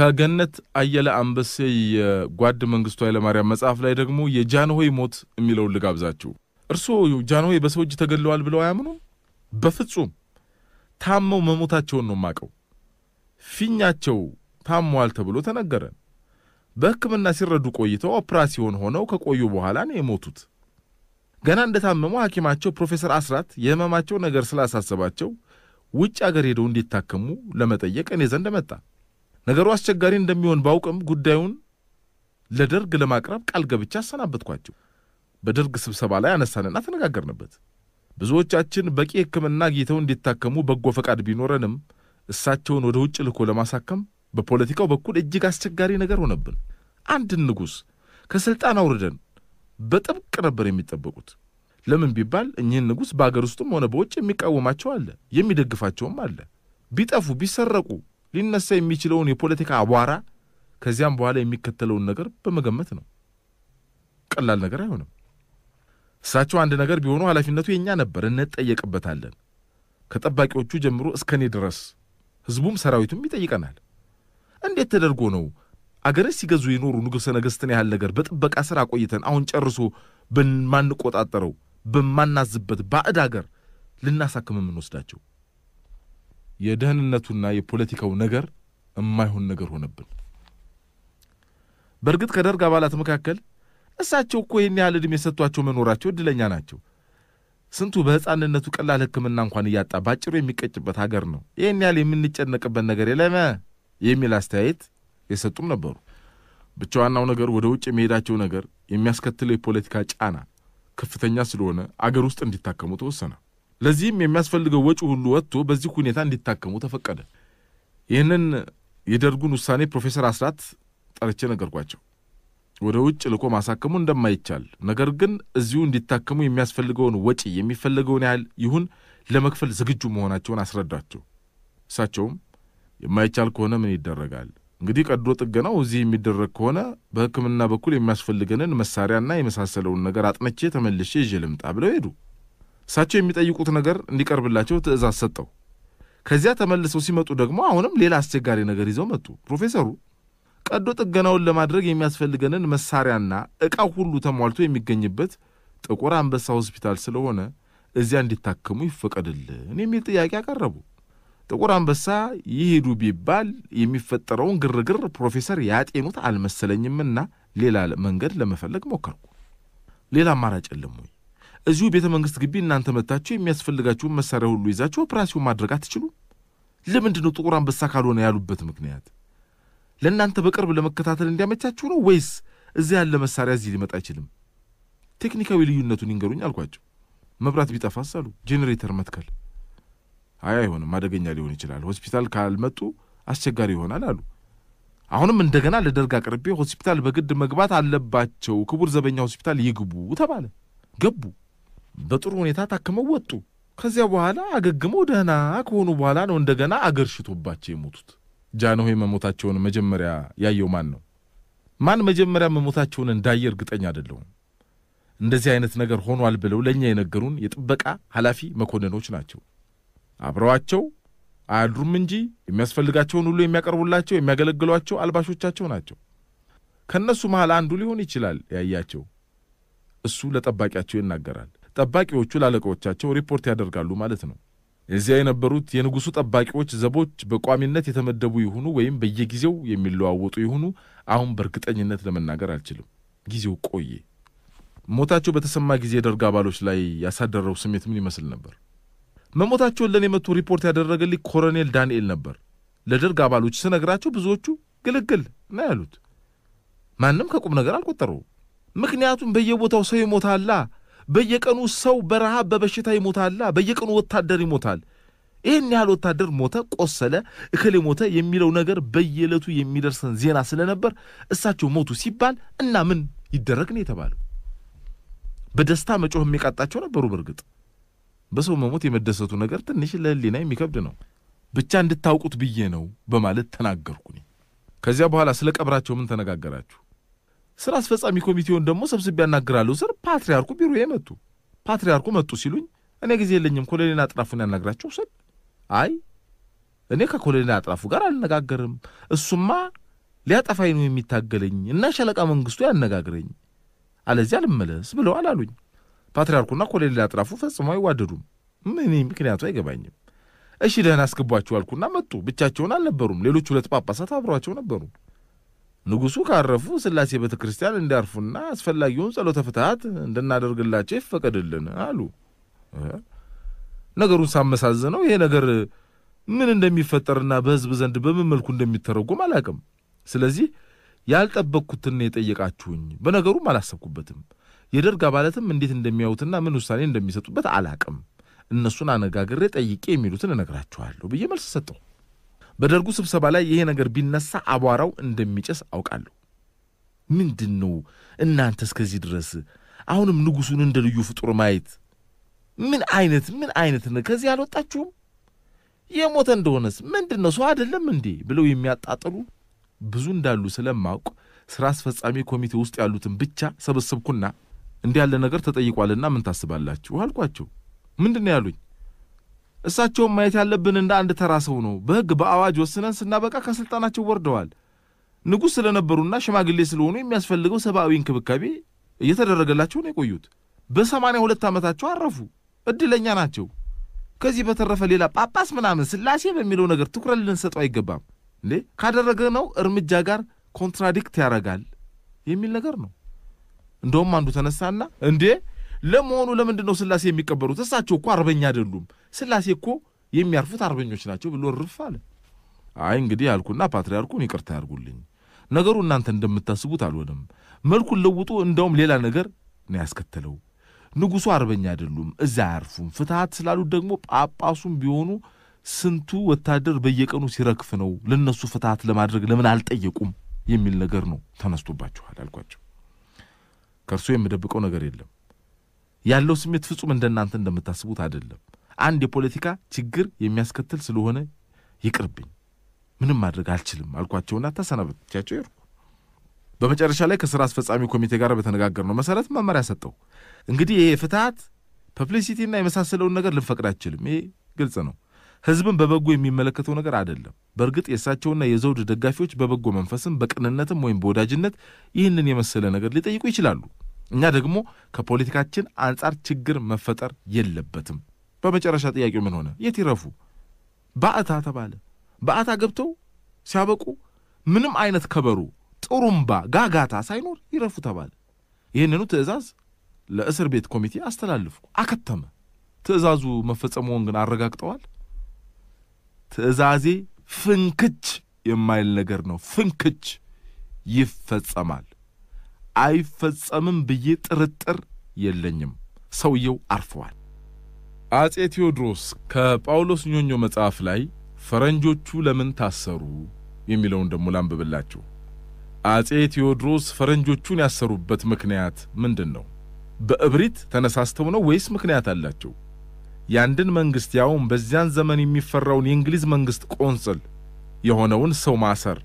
ከገነት አየለ አንበሴ የጓድ መንግስቱ ኃይለማርያም መጽሐፍ ላይ ደግሞ የጃንሆይ ሞት የሚለውን ልጋብዛችሁ። እርስዎ ጃንሆይ በሰው እጅ ተገድለዋል ብለው አያምኑም? በፍጹም ታመው መሞታቸውን ነው የማውቀው። ፊኛቸው ታመዋል ተብሎ ተነገረን። በሕክምና ሲረዱ ቆይተው ኦፕራሲዮን ሆነው ከቆዩ በኋላ ነው የሞቱት። ገና እንደታመሙ ሐኪማቸው ፕሮፌሰር አስራት የህመማቸው ነገር ስላሳሰባቸው ውጭ አገር ሄደው እንዲታከሙ ለመጠየቅ እኔ ዘንድ መጣ። ነገሩ አስቸጋሪ እንደሚሆን ባውቅም ጉዳዩን ለደርግ ለማቅረብ ቃል ገብቻ አሰናበትኳቸው። በደርግ ስብሰባ ላይ አነሳንና ተነጋገርንበት። ብዙዎቻችን በቂ ሕክምና አግኝተው እንዲታከሙ በጎ ፈቃድ ቢኖረንም እሳቸውን ወደ ውጭ ልኮ ለማሳከም በፖለቲካው በኩል እጅግ አስቸጋሪ ነገር ሆነብን። አንድን ንጉሥ ከሥልጣን አውርደን በጥብቅ ነበር የሚጠበቁት። ለምን ቢባል እኚህን ንጉሥ በአገር ውስጥም ሆነ በውጭ የሚቃወማቸው አለ፣ የሚደግፋቸውም አለ። ቢጠፉ ቢሰረቁ ሊነሳ የሚችለውን የፖለቲካ አቧራ ከዚያም በኋላ የሚከተለውን ነገር በመገመት ነው። ቀላል ነገር አይሆንም። እሳቸው አንድ ነገር ቢሆኑ ኃላፊነቱ የእኛ ነበር፣ እንጠየቅበታለን። ከጠባቂዎቹ ጀምሮ እስከ እኔ ድረስ ህዝቡም ሰራዊቱም ይጠይቀናል። እንዴት ተደርጎ ነው አገርን ሲገዙ የኖሩ ንጉሠ ነገሥትን ያህል ነገር በጥበቃ ሥራ ቆይተን አሁን ጨርሶ በማንቆጣጠረው በማናዝበት ባዕድ አገር ልናሳክም የምንወስዳቸው? የደህንነቱና የፖለቲካው ነገር የማይሆን ነገር ሆነብን። በእርግጥ ከደርግ አባላት መካከል እሳቸው እኮ ይህን ያህል ዕድሜ የሰጥቷቸው መኖራቸው እድለኛ ናቸው። ስንቱ በሕፃንነቱ ቀላል ሕክምና እንኳን እያጣ ባጭሩ የሚቀጭበት ሀገር ነው። ይህን ያህል የምንጨነቅበት ነገር የለመ የሚል አስተያየት የሰጡም ነበሩ። ብቻ ዋናው ነገር ወደ ውጭ የሚሄዳቸው ነገር የሚያስከትለው የፖለቲካ ጫና ከፍተኛ ስለሆነ አገር ውስጥ እንዲታከሙ ተወሰነ። ለዚህም የሚያስፈልገው ወጪ ሁሉ ወጥቶ በዚህ ሁኔታ እንዲታከሙ ተፈቀደ። ይህንን የደርጉን ውሳኔ ፕሮፌሰር አስራት ጠርቼ ነገርኳቸው። ወደ ውጭ ልኮ ማሳከሙ እንደማይቻል ነገር ግን እዚሁ እንዲታከሙ የሚያስፈልገውን ወጪ የሚፈለገውን ያህል ይሁን ለመክፈል ዝግጁ መሆናቸውን አስረዳቸው። እሳቸውም የማይቻል ከሆነ ምን ይደረጋል? እንግዲህ ቀዶ ጥገናው እዚህ የሚደረግ ከሆነ በሕክምና በኩል የሚያስፈልገንን መሳሪያና የመሳሰለውን ነገር አጥነቼ ተመልሼ ይዤ ልምጣ ብለው ሄዱ። እሳቸው የሚጠይቁት ነገር እንዲቀርብላቸው ትእዛዝ ሰጠው። ከዚያ ተመልሰው ሲመጡ ደግሞ አሁንም ሌላ አስቸጋሪ ነገር ይዘው መጡ። ፕሮፌሰሩ ቀዶ ጥገናውን ለማድረግ የሚያስፈልገንን መሳሪያና ዕቃው ሁሉ ተሟልቶ የሚገኝበት ጥቁር አንበሳ ሆስፒታል ስለሆነ እዚያ እንዲታከሙ ይፈቀድልን የሚል ጥያቄ አቀረቡ። ጥቁር አንበሳ ይሄዱ ቢባል የሚፈጠረውን ግርግር ፕሮፌሰር ያጤኑት አልመሰለኝምና ሌላ መንገድ ለመፈለግ ሞከርኩ። ሌላ አማራጭ የለም ወይ? እዚሁ ቤተ መንግስት ግቢ እናንተ መታችሁ የሚያስፈልጋችሁን መሳሪያ ሁሉ ይዛችሁ ኦፕራሲዮን ማድረግ አትችሉ? ለምንድን ነው ጥቁር አንበሳ ካልሆነ ያሉበት ምክንያት ለእናንተ በቅርብ ለመከታተል እንዲያመቻችሁ ነው ወይስ እዚያ ያለ መሳሪያ እዚህ ሊመጣ አይችልም? ቴክኒካዊ ልዩነቱን ይንገሩኝ አልኳቸው። መብራት ቢጠፋስ አሉ። ጄኔሬተር መትከል አይ አይሆንም፣ አደገኛ ሊሆን ይችላል። ሆስፒታል ካልመጡ አስቸጋሪ ይሆናል አሉ። አሁንም እንደገና ለደርግ አቅርቤ ሆስፒታል በግድ መግባት አለባቸው፣ ክቡር ዘበኛ ሆስፒታል ይግቡ ተባለ። ገቡ። በጥሩ ሁኔታ ታክመው ወጡ። ከዚያ በኋላ አገግመው ደህና ከሆኑ በኋላ ነው እንደገና አገር ሽቶባቸው የሞቱት። ጃንሆይ መሞታቸውን መጀመሪያ ያየው ማን ነው? ማን መጀመሪያ መሞታቸውን እንዳየ እርግጠኛ አይደለሁም። እንደዚህ አይነት ነገር ሆኗል ብለው ለእኛ የነገሩን የጥበቃ ኃላፊ መኮንኖች ናቸው። አብረዋቸው አያድሩም እንጂ የሚያስፈልጋቸውን ሁሉ የሚያቀርቡላቸው የሚያገለግሏቸው አልባሾቻቸው ናቸው። ከእነሱ መሃል አንዱ ሊሆን ይችላል ያያቸው። እሱ ለጠባቂያቸው ይናገራል። ጠባቂዎቹ ላለቃዎቻቸው ሪፖርት ያደርጋሉ ማለት ነው። እዚያ የነበሩት የንጉሡ ጠባቂዎች ዘቦች በቋሚነት የተመደቡ ይሁኑ ወይም በየጊዜው የሚለዋወጡ ይሁኑ አሁን በእርግጠኝነት ለመናገር አልችልም። ጊዜው ቆየ። ሞታቸው በተሰማ ጊዜ ደርግ አባሎች ላይ ያሳደረው ስሜት ምን ይመስል ነበር? መሞታቸውን ለእኔ መጥቶ ሪፖርት ያደረገልኝ ኮሎኔል ዳንኤል ነበር። ለደርግ አባሎች ስነግራቸው ብዙዎቹ ግልግል ነው ያሉት። ማንም ከቁም ነገር አልቆጠረው። ምክንያቱም በየቦታው ሰው ይሞታላ በየቀኑ ሰው በረሃብ በበሽታ ይሞታላ። በየቀኑ ወታደር ይሞታል። ይህን ያህል ወታደር ሞተ፣ ቆሰለ፣ እክሌ ሞተ የሚለው ነገር በየዕለቱ የሚደርሰን ዜና ስለነበር እሳቸው ሞቱ ሲባል እና ምን ይደረግ ነው የተባለው። በደስታ መጮህ የሚቃጣቸው ነበሩ። በእርግጥ በሰው መሞት የመደሰቱ ነገር ትንሽ ለህሊና የሚከብድ ነው። ብቻ እንድታውቁት ብዬ ነው በማለት ተናገርኩኝ። ከዚያ በኋላ ስለ ቀብራቸው ምን ተነጋገራችሁ? ስራ አስፈጻሚ ኮሚቴውን ደግሞ ሰብስቤ ያናግራለሁ ስር ፓትርያርኩ ቢሮ የመጡ ፓትርያርኩ መጡ ሲሉኝ እኔ ጊዜ የለኝም ኮሎኔል አጥራፉን ያናግራቸው ስል አይ እኔ ከኮሎኔል አጥራፉ ጋር አልነጋገርም፣ እሱማ ሊያጠፋኝ ነው የሚታገለኝ እና ሸለቃ መንግስቱ ያነጋግረኝ፣ አለዚያ አልመለስ ብለዋል አሉኝ። ፓትርያርኩና ኮሎኔል አጥራፉ ፈጽሞ አይዋደዱም። ምን ምክንያቱ አይገባኝም። እሺ ደህና አስገቧቸው አልኩና መጡ። ብቻቸውን አልነበሩም፣ ሌሎች ሁለት ጳጳሳት አብረዋቸው ነበሩ። ንጉሱ ካረፉ ሥላሴ ቤተ ክርስቲያን እንዲያርፉና አስፈላጊውን ጸሎተ ፍትሐት እንድናደርግላቸው ይፈቀድልን አሉ። ነገሩን ሳመሳዝነው ይሄ ነገር ምን እንደሚፈጠርና በሕዝብ ዘንድ በምን መልኩ እንደሚተረጎም አላቅም። ስለዚህ ያልጠበቅኩትን የጠየቃችሁኝ። በነገሩም አላሰብኩበትም። የደርግ አባላትም እንዴት እንደሚያዩትና ምን ውሳኔ እንደሚሰጡበት አላቅም። እነሱን አነጋግሬ ጠይቄ የሚሉትን እነግራችኋለሁ ብዬ መልስ ሰጠው። በደርጉ ስብሰባ ላይ ይሄ ነገር ቢነሳ አቧራው እንደሚጨስ አውቃለሁ። ምንድን ነው እናንተ እስከዚህ ድረስ አሁንም ንጉሡን እንደ ልዩ ፍጡር ማየት ምን አይነት ምን አይነት ነው? ከዚህ አልወጣችሁም? የሞተ እንደሆነስ ምንድን ነው ሰው አይደለም እንዴ ብለው የሚያጣጥሉ ብዙ እንዳሉ ስለማውቅ ስራ አስፈጻሚ ኮሚቴ ውስጥ ያሉትን ብቻ ሰበሰብኩና እንዲህ ያለ ነገር ተጠይቋልና ምን ታስባላችሁ አልኳቸው። ምንድን ነው ያሉኝ? እሳቸውም ማየት ያለብን እንደ አንድ ተራ ሰው ነው። በሕግ በአዋጅ ወስነን ስናበቃ ከሥልጣናቸው ወርደዋል። ንጉሥ ስለነበሩና ሽማግሌ ስለሆኑ የሚያስፈልገው ሰብአዊ እንክብካቤ እየተደረገላቸው ነው የቆዩት። በሰማንያ ሁለት ዓመታቸው አረፉ። ዕድለኛ ናቸው። ከዚህ በተረፈ ሌላ ጳጳስ ምናምን ስላሴ በሚለው ነገር ትኩረት ልንሰጠው አይገባም። እንዴ ካደረገነው እርምጃ ጋር ኮንትራዲክት ያደርጋል የሚል ነገር ነው። እንደውም አንዱ ተነሳና እንዴ ለመሆኑ ለምንድን ነው ስላሴ የሚቀበሩት? እሳቸው እኮ አርበኛ አይደሉም ስላሴ እኮ የሚያርፉት አርበኞች ናቸው ብሎ ርፍ አለ። አይ እንግዲህ አልኩና ፓትርያርኩን ይቅርታ ያርጉልኝ፣ ነገሩ እናንተ እንደምታስቡት አልሆነም። መልኩን ለውጡ እንደውም ሌላ ነገር ነው ያስከተለው። ንጉሡ አርበኛ አይደሉም፣ እዛ አያርፉም። ፍትሐት ስላሉት ደግሞ ጳጳሱም ቢሆኑ ስንቱ ወታደር በየቀኑ ሲረክፍ ነው። ለነሱ ፍትሐት ለማድረግ ለምን አልጠየቁም የሚል ነገር ነው ተነስቶባችኋል አልኳቸው። ከእርሶ የምደብቀው ነገር የለም። ያለው ስሜት ፍጹም እንደናንተ እንደምታስቡት አይደለም። አንድ የፖለቲካ ችግር የሚያስከትል ስለሆነ ይቅርብኝ፣ ምንም ማድረግ አልችልም አልኳቸውና ተሰናበቻቸው ሄድኩ። በመጨረሻ ላይ ከስራ አስፈጻሚ ኮሚቴ ጋር በተነጋገርነው መሰረት መመሪያ ሰጠው። እንግዲህ ይሄ ፍትሀት ፐብሊሲቲና የመሳሰለውን ነገር ልንፈቅድ አይችልም። ይሄ ግልጽ ነው። ህዝብን በበጎ የሚመለከተው ነገር አይደለም። በእርግጥ የእሳቸውና የዘውድ ደጋፊዎች በበጎ መንፈስም በቅንነትም ወይም በወዳጅነት ይህንን የመሰለ ነገር ሊጠይቁ ይችላሉ። እኛ ደግሞ ከፖለቲካችን አንጻር ችግር መፈጠር የለበትም በመጨረሻ ጥያቄው ምን ሆነ? የት ይረፉ? ባዕታ ተባለ። ባዕታ ገብተው ሲያበቁ ምንም አይነት ከበሮ፣ ጥሩምባ፣ ጋጋታ ሳይኖር ይረፉ ተባለ። ይህንኑ ትዕዛዝ ለእስር ቤት ኮሚቴ አስተላልፍኩ። አከተመ። ትዕዛዙ መፈጸሙን ግን አረጋግጠዋል። ትዕዛዜ ፍንክች የማይል ነገር ነው። ፍንክች ይፈጸማል። አይፈጸምም ብዬ ጥርጥር የለኝም። ሰውየው አርፈዋል። አጼ ቴዎድሮስ ከጳውሎስ ኞኞ መጽሐፍ ላይ ፈረንጆቹ ለምን ታሰሩ የሚለውን ደሞ ላንብብላችሁ። አጼ ቴዎድሮስ ፈረንጆቹን ያሰሩበት ምክንያት ምንድን ነው? በእብሪት ተነሳስተው ነው ወይስ ምክንያት አላቸው? የአንድን መንግሥት ያውም በዚያን ዘመን የሚፈራውን የእንግሊዝ መንግሥት ቆንጽል የሆነውን ሰው ማሰር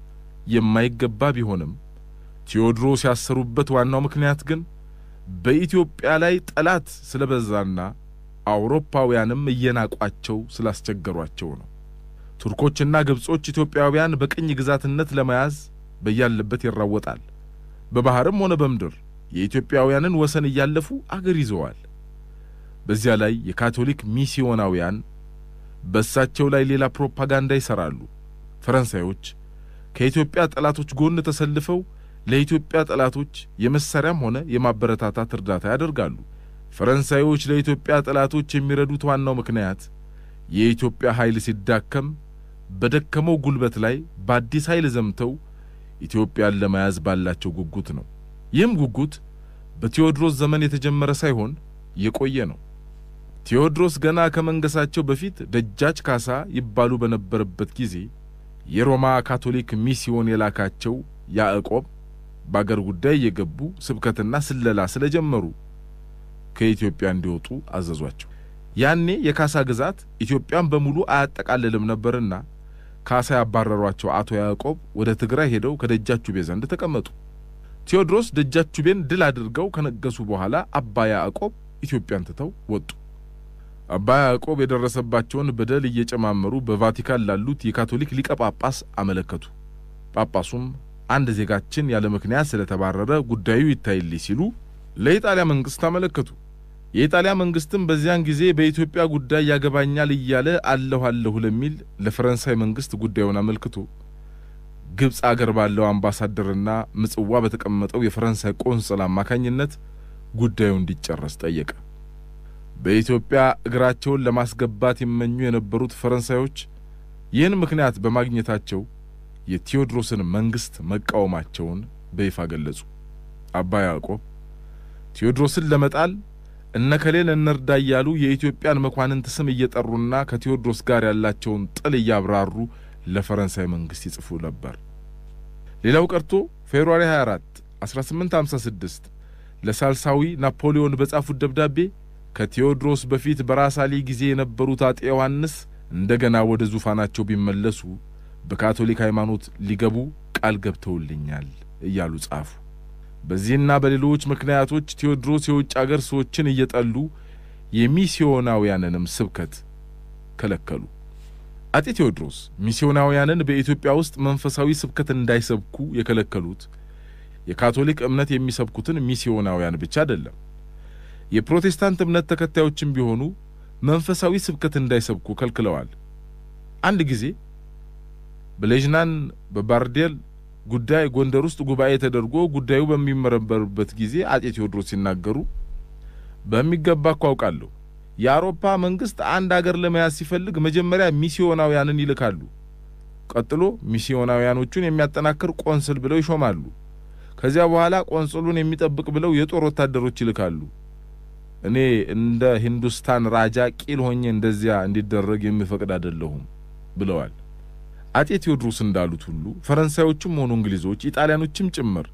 የማይገባ ቢሆንም ቴዎድሮስ ያሰሩበት ዋናው ምክንያት ግን በኢትዮጵያ ላይ ጠላት ስለበዛና አውሮፓውያንም እየናቋቸው ስላስቸገሯቸው ነው። ቱርኮችና ግብጾች ኢትዮጵያውያን በቅኝ ግዛትነት ለመያዝ በያለበት ይራወጣል። በባህርም ሆነ በምድር የኢትዮጵያውያንን ወሰን እያለፉ አገር ይዘዋል። በዚያ ላይ የካቶሊክ ሚስዮናውያን በእሳቸው ላይ ሌላ ፕሮፓጋንዳ ይሰራሉ። ፈረንሳዮች ከኢትዮጵያ ጠላቶች ጎን ተሰልፈው ለኢትዮጵያ ጠላቶች የመሳሪያም ሆነ የማበረታታት እርዳታ ያደርጋሉ። ፈረንሳዮች ለኢትዮጵያ ጠላቶች የሚረዱት ዋናው ምክንያት የኢትዮጵያ ኃይል ሲዳከም በደከመው ጉልበት ላይ በአዲስ ኃይል ዘምተው ኢትዮጵያን ለመያዝ ባላቸው ጉጉት ነው። ይህም ጉጉት በቴዎድሮስ ዘመን የተጀመረ ሳይሆን የቆየ ነው። ቴዎድሮስ ገና ከመንገሳቸው በፊት ደጃች ካሳ ይባሉ በነበረበት ጊዜ የሮማ ካቶሊክ ሚስዮን የላካቸው ያዕቆብ በአገር ጉዳይ እየገቡ ስብከትና ስለላ ስለጀመሩ ከኢትዮጵያ እንዲወጡ አዘዟቸው። ያኔ የካሳ ግዛት ኢትዮጵያን በሙሉ አያጠቃልልም ነበርና ካሳ ያባረሯቸው አቶ ያዕቆብ ወደ ትግራይ ሄደው ከደጃቹቤ ዘንድ ተቀመጡ። ቴዎድሮስ ደጃቹቤን ድል አድርገው ከነገሱ በኋላ አባ ያዕቆብ ኢትዮጵያን ትተው ወጡ። አባ ያዕቆብ የደረሰባቸውን በደል እየጨማመሩ በቫቲካን ላሉት የካቶሊክ ሊቀ ጳጳስ አመለከቱ። ጳጳሱም አንድ ዜጋችን ያለ ምክንያት ስለተባረረ ጉዳዩ ይታይልኝ ሲሉ ለኢጣሊያ መንግሥት አመለከቱ። የኢጣሊያ መንግስትም በዚያን ጊዜ በኢትዮጵያ ጉዳይ ያገባኛል እያለ አለሁ አለሁ ለሚል ለፈረንሳይ መንግስት ጉዳዩን አመልክቶ ግብፅ አገር ባለው አምባሳደርና ምጽዋ በተቀመጠው የፈረንሳይ ቆንስል አማካኝነት ጉዳዩ እንዲጨረስ ጠየቀ። በኢትዮጵያ እግራቸውን ለማስገባት ይመኙ የነበሩት ፈረንሳዮች ይህን ምክንያት በማግኘታቸው የቴዎድሮስን መንግስት መቃወማቸውን በይፋ ገለጹ። አባ ያዕቆብ ቴዎድሮስን ለመጣል እነከሌ ለእነርዳ እያሉ የኢትዮጵያን መኳንንት ስም እየጠሩና ከቴዎድሮስ ጋር ያላቸውን ጥል እያብራሩ ለፈረንሳይ መንግሥት ይጽፉ ነበር። ሌላው ቀርቶ ፌብሩዋሪ 24 1856 ለሳልሳዊ ናፖሊዮን በጻፉት ደብዳቤ ከቴዎድሮስ በፊት በራሳሌ ጊዜ የነበሩት አጤ ዮሐንስ እንደገና ወደ ዙፋናቸው ቢመለሱ በካቶሊክ ሃይማኖት ሊገቡ ቃል ገብተውልኛል እያሉ ጻፉ። በዚህና በሌሎች ምክንያቶች ቴዎድሮስ የውጭ አገር ሰዎችን እየጠሉ የሚስዮናውያንንም ስብከት ከለከሉ። አጤ ቴዎድሮስ ሚስዮናውያንን በኢትዮጵያ ውስጥ መንፈሳዊ ስብከት እንዳይሰብኩ የከለከሉት የካቶሊክ እምነት የሚሰብኩትን ሚስዮናውያን ብቻ አይደለም፣ የፕሮቴስታንት እምነት ተከታዮችም ቢሆኑ መንፈሳዊ ስብከት እንዳይሰብኩ ከልክለዋል። አንድ ጊዜ በሌዥናን በባርዴል ጉዳይ ጎንደር ውስጥ ጉባኤ ተደርጎ ጉዳዩ በሚመረመርበት ጊዜ አጼ ቴዎድሮስ ሲናገሩ በሚገባ እኮ አውቃለሁ። የአውሮፓ መንግስት አንድ አገር ለመያዝ ሲፈልግ መጀመሪያ ሚስዮናውያንን ይልካሉ። ቀጥሎ ሚስዮናውያኖቹን የሚያጠናክር ቆንስል ብለው ይሾማሉ። ከዚያ በኋላ ቆንስሉን የሚጠብቅ ብለው የጦር ወታደሮች ይልካሉ። እኔ እንደ ሂንዱስታን ራጃ ቂል ሆኜ እንደዚያ እንዲደረግ የሚፈቅድ አይደለሁም ብለዋል። አጤ ቴዎድሮስ እንዳሉት ሁሉ ፈረንሳዮችም ሆኑ እንግሊዞች ኢጣሊያኖችም ጭምር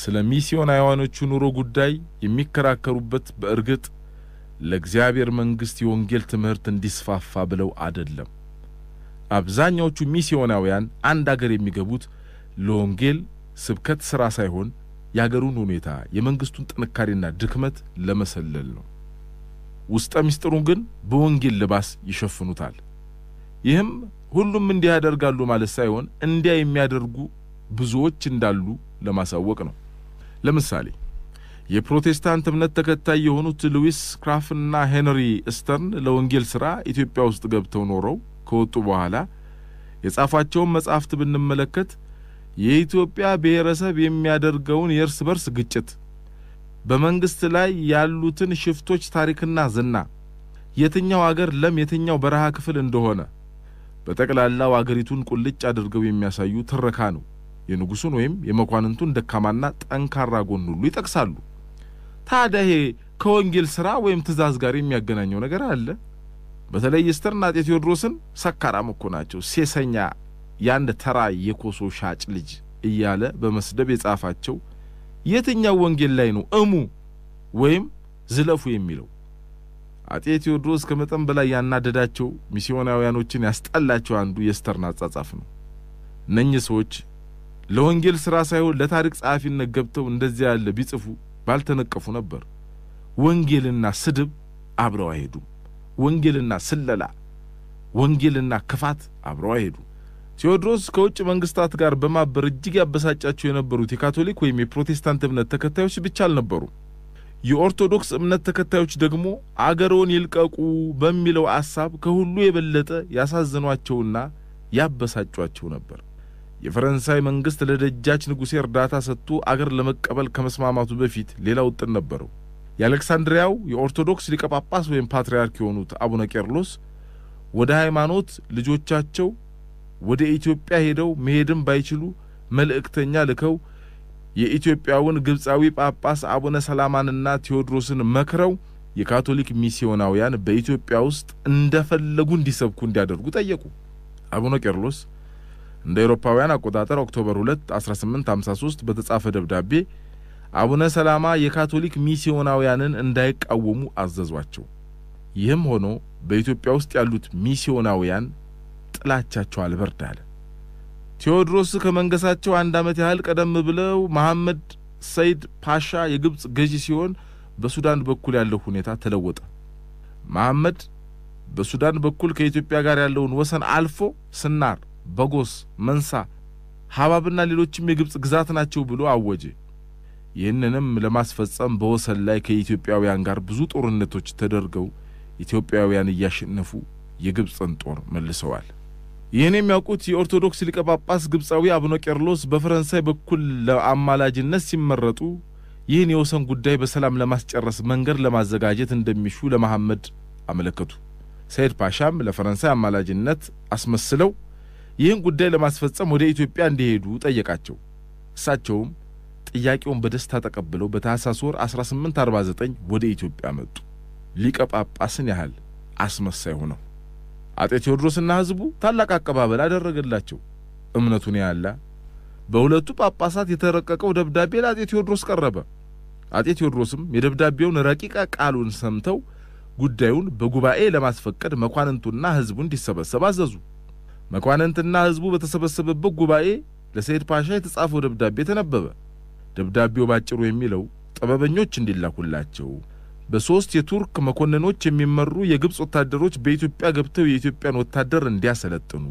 ስለ ሚስዮናውያኖቹ ኑሮ ጉዳይ የሚከራከሩበት በእርግጥ ለእግዚአብሔር መንግሥት የወንጌል ትምህርት እንዲስፋፋ ብለው አደለም። አብዛኛዎቹ ሚስዮናውያን አንድ አገር የሚገቡት ለወንጌል ስብከት ሥራ ሳይሆን የአገሩን ሁኔታ የመንግሥቱን ጥንካሬና ድክመት ለመሰለል ነው። ውስጠ ምስጢሩን ግን በወንጌል ልባስ ይሸፍኑታል። ይህም ሁሉም እንዲህ ያደርጋሉ ማለት ሳይሆን እንዲያ የሚያደርጉ ብዙዎች እንዳሉ ለማሳወቅ ነው። ለምሳሌ የፕሮቴስታንት እምነት ተከታይ የሆኑት ሉዊስ ክራፍና ሄንሪ እስተርን ለወንጌል ሥራ ኢትዮጵያ ውስጥ ገብተው ኖረው ከወጡ በኋላ የጻፏቸውን መጻሕፍት ብንመለከት የኢትዮጵያ ብሔረሰብ የሚያደርገውን የእርስ በርስ ግጭት፣ በመንግሥት ላይ ያሉትን ሽፍቶች ታሪክና ዝና፣ የትኛው አገር ለም የትኛው በረሃ ክፍል እንደሆነ በጠቅላላው አገሪቱን ቁልጭ አድርገው የሚያሳዩ ትረካ ነው። የንጉሱን ወይም የመኳንንቱን ደካማና ጠንካራ ጎን ሁሉ ይጠቅሳሉ። ታዲያ ይሄ ከወንጌል ስራ ወይም ትእዛዝ ጋር የሚያገናኘው ነገር አለ? በተለይ እስትርና አጤ ቴዎድሮስን ሰካራም እኮ ናቸው፣ ሴሰኛ፣ የአንድ ተራ የኮሶ ሻጭ ልጅ እያለ በመስደብ የጻፋቸው የትኛው ወንጌል ላይ ነው እሙ ወይም ዝለፉ የሚለው? አጤ ቴዎድሮስ ከመጠን በላይ ያናደዳቸው ሚስዮናውያኖችን ያስጠላቸው አንዱ የስተርን አጻጻፍ ነው። እነኚህ ሰዎች ለወንጌል ሥራ ሳይሆን ለታሪክ ጸሐፊነት ገብተው እንደዚያ ያለ ቢጽፉ ባልተነቀፉ ነበር። ወንጌልና ስድብ አብረው አይሄዱም። ወንጌልና ስለላ፣ ወንጌልና ክፋት አብረው አይሄዱ። ቴዎድሮስ ከውጭ መንግስታት ጋር በማበር እጅግ ያበሳጫቸው የነበሩት የካቶሊክ ወይም የፕሮቴስታንት እምነት ተከታዮች ብቻ አልነበሩም። የኦርቶዶክስ እምነት ተከታዮች ደግሞ አገሮን ይልቀቁ በሚለው አሳብ ከሁሉ የበለጠ ያሳዝኗቸውና ያበሳጯቸው ነበር። የፈረንሳይ መንግሥት ለደጃች ንጉሴ እርዳታ ሰጥቶ አገር ለመቀበል ከመስማማቱ በፊት ሌላ ውጥን ነበረው። የአሌክሳንድሪያው የኦርቶዶክስ ሊቀ ጳጳስ ወይም ፓትርያርክ የሆኑት አቡነ ቄርሎስ ወደ ሃይማኖት ልጆቻቸው ወደ ኢትዮጵያ ሄደው መሄድም ባይችሉ መልእክተኛ ልከው የኢትዮጵያውን ግብፃዊ ጳጳስ አቡነ ሰላማንና ቴዎድሮስን መክረው የካቶሊክ ሚስዮናውያን በኢትዮጵያ ውስጥ እንደፈለጉ እንዲሰብኩ እንዲያደርጉ ጠየቁ። አቡነ ቄርሎስ እንደ አውሮፓውያን አቆጣጠር ኦክቶበር 2 1853 በተጻፈ ደብዳቤ አቡነ ሰላማ የካቶሊክ ሚስዮናውያንን እንዳይቃወሙ አዘዟቸው። ይህም ሆኖ በኢትዮጵያ ውስጥ ያሉት ሚስዮናውያን ጥላቻቸው አልበርድ አለ። ቴዎድሮስ ከመንገሳቸው አንድ ዓመት ያህል ቀደም ብለው መሐመድ ሰይድ ፓሻ የግብፅ ገዢ ሲሆን በሱዳን በኩል ያለው ሁኔታ ተለወጠ። መሐመድ በሱዳን በኩል ከኢትዮጵያ ጋር ያለውን ወሰን አልፎ ስናር፣ በጎስ፣ መንሳ፣ ሀባብና ሌሎችም የግብፅ ግዛት ናቸው ብሎ አወጀ። ይህንንም ለማስፈጸም በወሰን ላይ ከኢትዮጵያውያን ጋር ብዙ ጦርነቶች ተደርገው ኢትዮጵያውያን እያሸነፉ የግብፅን ጦር መልሰዋል። ይህን የሚያውቁት የኦርቶዶክስ ሊቀ ጳጳስ ግብፃዊ አቡነ ቄርሎስ በፈረንሳይ በኩል ለአማላጅነት ሲመረጡ ይህን የወሰን ጉዳይ በሰላም ለማስጨረስ መንገድ ለማዘጋጀት እንደሚሹ ለመሐመድ አመለከቱ። ሰይድ ፓሻም ለፈረንሳይ አማላጅነት አስመስለው ይህን ጉዳይ ለማስፈጸም ወደ ኢትዮጵያ እንዲሄዱ ጠየቃቸው። እሳቸውም ጥያቄውን በደስታ ተቀብለው በታህሳስ ወር 1849 ወደ ኢትዮጵያ መጡ። ሊቀ ጳጳስን ያህል አስመሳይ ሆነው አጤ ቴዎድሮስና ሕዝቡ ታላቅ አቀባበል አደረገላቸው። እምነቱን ያላ በሁለቱ ጳጳሳት የተረቀቀው ደብዳቤ ለአጤ ቴዎድሮስ ቀረበ። አጤ ቴዎድሮስም የደብዳቤውን ረቂቃ ቃሉን ሰምተው ጉዳዩን በጉባኤ ለማስፈቀድ መኳንንቱና ሕዝቡ እንዲሰበሰብ አዘዙ። መኳንንትና ሕዝቡ በተሰበሰበበት ጉባኤ ለሰይድ ፓሻ የተጻፈው ደብዳቤ ተነበበ። ደብዳቤው ባጭሩ የሚለው ጥበበኞች እንዲላኩላቸው በሶስት የቱርክ መኮንኖች የሚመሩ የግብፅ ወታደሮች በኢትዮጵያ ገብተው የኢትዮጵያን ወታደር እንዲያሰለጥኑ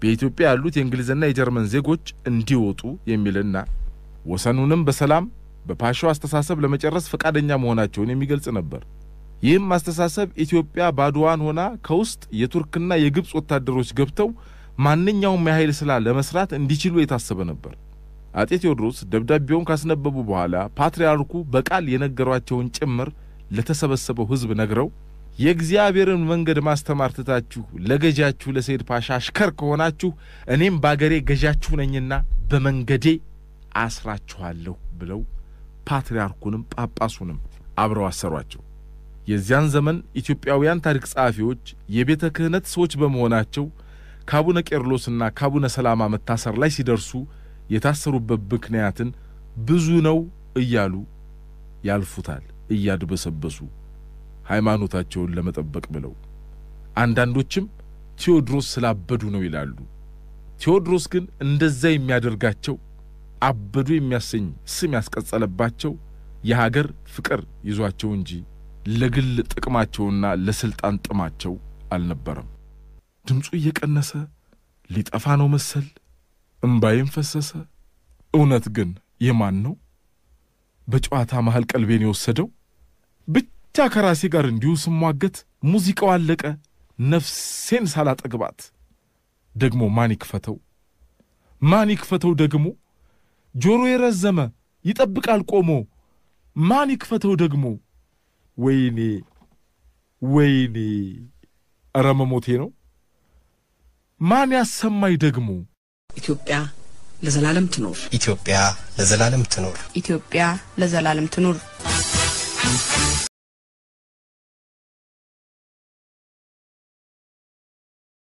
በኢትዮጵያ ያሉት የእንግሊዝና የጀርመን ዜጎች እንዲወጡ የሚልና ወሰኑንም በሰላም በፓሻው አስተሳሰብ ለመጨረስ ፈቃደኛ መሆናቸውን የሚገልጽ ነበር። ይህም አስተሳሰብ ኢትዮጵያ ባድዋን ሆና ከውስጥ የቱርክና የግብፅ ወታደሮች ገብተው ማንኛውም የኃይል ስላ ለመስራት እንዲችሉ የታሰበ ነበር። አጤ ቴዎድሮስ ደብዳቤውን ካስነበቡ በኋላ ፓትርያርኩ በቃል የነገሯቸውን ጭምር ለተሰበሰበው ሕዝብ ነግረው የእግዚአብሔርን መንገድ ማስተማር ትታችሁ ለገዣችሁ ለሰይድ ፓሻ አሽከር ከሆናችሁ እኔም በአገሬ ገዣችሁ ነኝና በመንገዴ አስራችኋለሁ ብለው ፓትርያርኩንም ጳጳሱንም አብረው አሰሯቸው። የዚያን ዘመን ኢትዮጵያውያን ታሪክ ጸሐፊዎች የቤተ ክህነት ሰዎች በመሆናቸው ከአቡነ ቄርሎስና ከአቡነ ሰላማ መታሰር ላይ ሲደርሱ የታሰሩበት ምክንያትን ብዙ ነው እያሉ ያልፉታል። እያድበሰበሱ ሃይማኖታቸውን ለመጠበቅ ብለው አንዳንዶችም ቴዎድሮስ ስላበዱ ነው ይላሉ። ቴዎድሮስ ግን እንደዛ የሚያደርጋቸው አበዱ የሚያሰኝ ስም ያስቀጸለባቸው የሀገር ፍቅር ይዟቸው እንጂ ለግል ጥቅማቸውና ለስልጣን ጥማቸው አልነበረም። ድምፁ እየቀነሰ ሊጠፋ ነው መሰል፣ እምባይም ፈሰሰ። እውነት ግን የማን ነው? በጨዋታ መሃል ቀልቤን የወሰደው ብቻ ከራሴ ጋር እንዲሁ ስሟገት ሙዚቃው አለቀ፣ ነፍሴን ሳላጠግባት። ደግሞ ማን ይክፈተው ማን ይክፈተው ደግሞ ጆሮ የረዘመ ይጠብቃል ቆሞ ማን ይክፈተው ደግሞ ወይኔ ወይኔ ኧረ መሞቴ ነው ማን ያሰማኝ ደግሞ ኢትዮጵያ ለዘላለም ትኑር። ኢትዮጵያ ለዘላለም ትኑር። ኢትዮጵያ ለዘላለም ትኑር።